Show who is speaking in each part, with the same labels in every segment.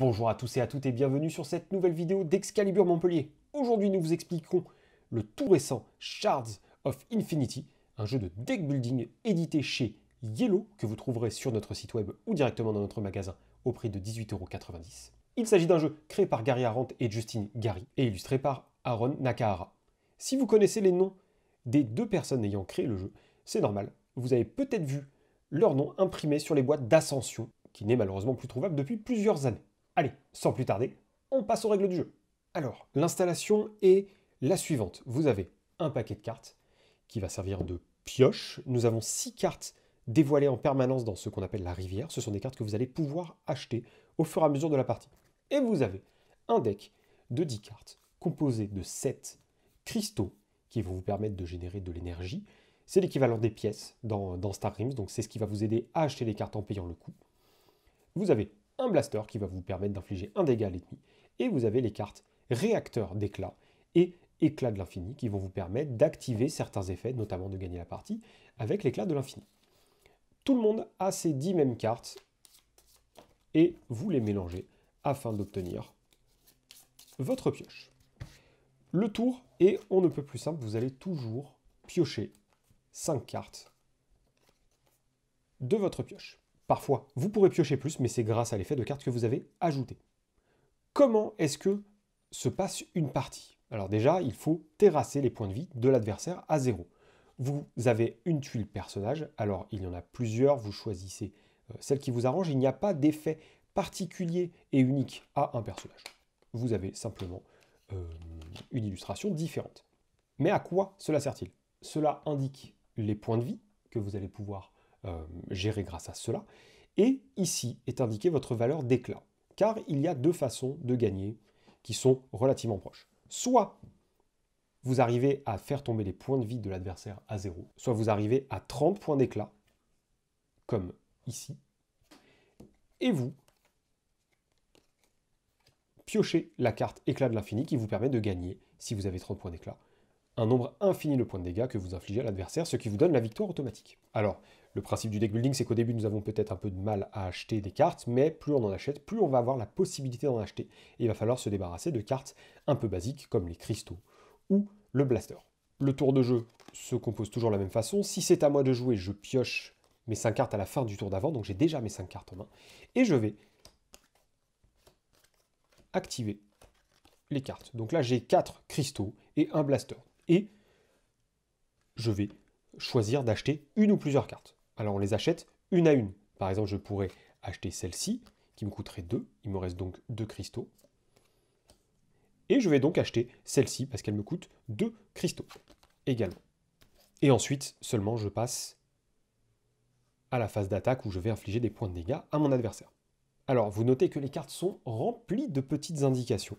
Speaker 1: Bonjour à tous et à toutes et bienvenue sur cette nouvelle vidéo d'Excalibur Montpellier. Aujourd'hui nous vous expliquerons le tout récent Shards of Infinity, un jeu de deck building édité chez Yellow que vous trouverez sur notre site web ou directement dans notre magasin au prix de 18,90€. Il s'agit d'un jeu créé par Gary Arendt et Justine Gary et illustré par Aaron Nakahara. Si vous connaissez les noms des deux personnes ayant créé le jeu, c'est normal, vous avez peut-être vu leur nom imprimé sur les boîtes d'ascension, qui n'est malheureusement plus trouvable depuis plusieurs années. Allez, sans plus tarder, on passe aux règles du jeu. Alors, l'installation est la suivante. Vous avez un paquet de cartes qui va servir de pioche. Nous avons six cartes dévoilées en permanence dans ce qu'on appelle la rivière. Ce sont des cartes que vous allez pouvoir acheter au fur et à mesure de la partie. Et vous avez un deck de 10 cartes composé de 7 cristaux qui vont vous permettre de générer de l'énergie. C'est l'équivalent des pièces dans, Star donc c'est ce qui va vous aider à acheter les cartes en payant le coût. Vous avez un blaster qui va vous permettre d'infliger un dégât à l'ennemi, et vous avez les cartes réacteur d'éclat et éclat de l'infini qui vont vous permettre d'activer certains effets, notamment de gagner la partie, avec l'éclat de l'infini. Tout le monde a ces 10 mêmes cartes et vous les mélangez afin d'obtenir votre pioche. Le tour est on ne peut plus simple, vous allez toujours piocher 5 cartes de votre pioche. Parfois, vous pourrez piocher plus, mais c'est grâce à l'effet de carte que vous avez ajouté. Comment est-ce que se passe une partie Alors déjà, il faut terrasser les points de vie de l'adversaire à zéro. Vous avez une tuile personnage, alors il y en a plusieurs, vous choisissez euh, celle qui vous arrange, il n'y a pas d'effet particulier et unique à un personnage. Vous avez simplement euh, une illustration différente. Mais à quoi cela sert-il Cela indique les points de vie que vous allez pouvoir euh, géré grâce à cela. Et ici est indiquée votre valeur d'éclat, car il y a deux façons de gagner qui sont relativement proches. Soit vous arrivez à faire tomber les points de vie de l'adversaire à zéro, soit vous arrivez à 30 points d'éclat, comme ici, et vous piochez la carte éclat de l'infini qui vous permet de gagner, si vous avez 30 points d'éclat, un nombre infini de points de dégâts que vous infligez à l'adversaire, ce qui vous donne la victoire automatique. Alors, le principe du deck building, c'est qu'au début, nous avons peut-être un peu de mal à acheter des cartes, mais plus on en achète, plus on va avoir la possibilité d'en acheter. Et il va falloir se débarrasser de cartes un peu basiques comme les cristaux ou le blaster. Le tour de jeu se compose toujours de la même façon. Si c'est à moi de jouer, je pioche mes 5 cartes à la fin du tour d'avant, donc j'ai déjà mes 5 cartes en main. Et je vais activer les cartes. Donc là, j'ai 4 cristaux et un blaster et je vais choisir d'acheter une ou plusieurs cartes. Alors on les achète une à une. Par exemple, je pourrais acheter celle-ci qui me coûterait 2. Il me reste donc 2 cristaux. Et je vais donc acheter celle-ci parce qu'elle me coûte 2 cristaux également. Et ensuite, seulement, je passe à la phase d'attaque où je vais infliger des points de dégâts à mon adversaire. Alors, vous notez que les cartes sont remplies de petites indications.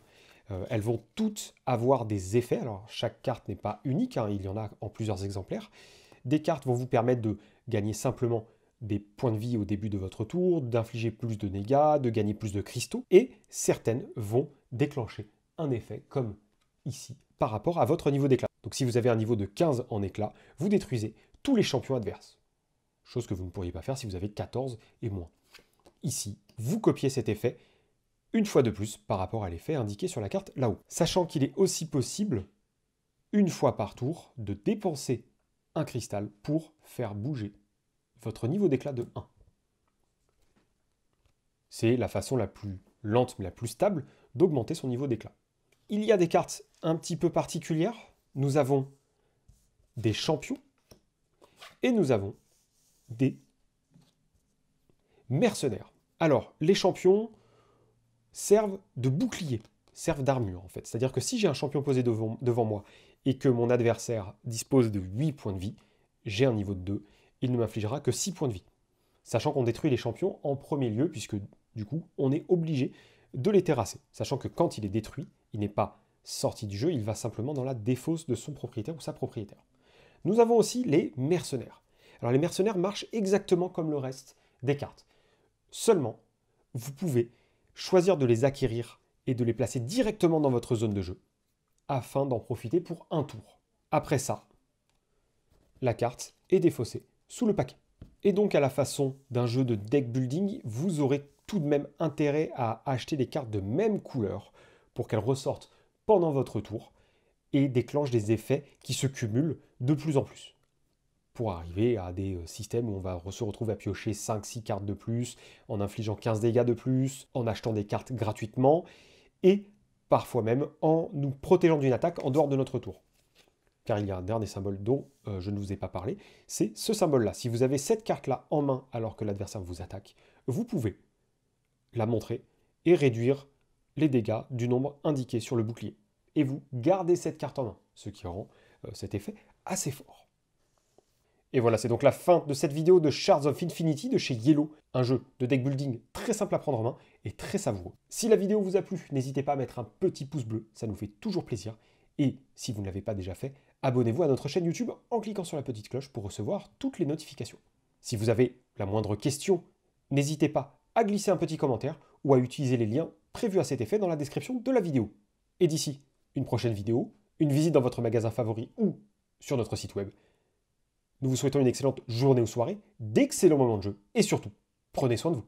Speaker 1: Euh, elles vont toutes avoir des effets. Alors, chaque carte n'est pas unique, hein, il y en a en plusieurs exemplaires. Des cartes vont vous permettre de gagner simplement des points de vie au début de votre tour, d'infliger plus de dégâts, de gagner plus de cristaux, et certaines vont déclencher un effet comme ici par rapport à votre niveau d'éclat. Donc si vous avez un niveau de 15 en éclat, vous détruisez tous les champions adverses. Chose que vous ne pourriez pas faire si vous avez 14 et moins. Ici, vous copiez cet effet une fois de plus par rapport à l'effet indiqué sur la carte là-haut. Sachant qu'il est aussi possible, une fois par tour, de dépenser un cristal pour faire bouger votre niveau d'éclat de 1. C'est la façon la plus lente mais la plus stable d'augmenter son niveau d'éclat. Il y a des cartes un petit peu particulières. Nous avons des champions et nous avons des mercenaires. Alors, les champions, servent de bouclier, servent d'armure en fait. C'est-à-dire que si j'ai un champion posé devant, moi et que mon adversaire dispose de 8 points de vie, j'ai un niveau de 2, il ne m'infligera que 6 points de vie. Sachant qu'on détruit les champions en premier lieu, puisque du coup, on est obligé de les terrasser. Sachant que quand il est détruit, il n'est pas sorti du jeu, il va simplement dans la défausse de son propriétaire ou sa propriétaire. Nous avons aussi les mercenaires. Alors les mercenaires marchent exactement comme le reste des cartes. Seulement, vous pouvez choisir de les acquérir et de les placer directement dans votre zone de jeu, afin d'en profiter pour un tour. Après ça, la carte est défaussée sous le paquet. Et donc à la façon d'un jeu de deck building, vous aurez tout de même intérêt à acheter des cartes de même couleur pour qu'elles ressortent pendant votre tour et déclenchent des effets qui se cumulent de plus en plus pour arriver à des euh, systèmes où on va se retrouver à piocher 5-6 cartes de plus, en infligeant 15 dégâts de plus, en achetant des cartes gratuitement, et parfois même en nous protégeant d'une attaque en dehors de notre tour. Car il y a un dernier symbole dont euh, je ne vous ai pas parlé, c'est ce symbole-là. Si vous avez cette carte-là en main alors que l'adversaire vous attaque, vous pouvez la montrer et réduire les dégâts du nombre indiqué sur le bouclier. Et vous gardez cette carte en main, ce qui rend euh, cet effet assez fort. Et voilà, c'est donc la fin de cette vidéo de Shards of Infinity de chez Yellow, un jeu de deck building très simple à prendre en main et très savoureux. Si la vidéo vous a plu, n'hésitez pas à mettre un petit pouce bleu, ça nous fait toujours plaisir. Et si vous ne l'avez pas déjà fait, abonnez-vous à notre chaîne YouTube en cliquant sur la petite cloche pour recevoir toutes les notifications. Si vous avez la moindre question, n'hésitez pas à glisser un petit commentaire ou à utiliser les liens prévus à cet effet dans la description de la vidéo. Et d'ici une prochaine vidéo, une visite dans votre magasin favori ou sur notre site web, nous vous souhaitons une excellente journée ou soirée, d'excellents moments de jeu et surtout, prenez soin de vous.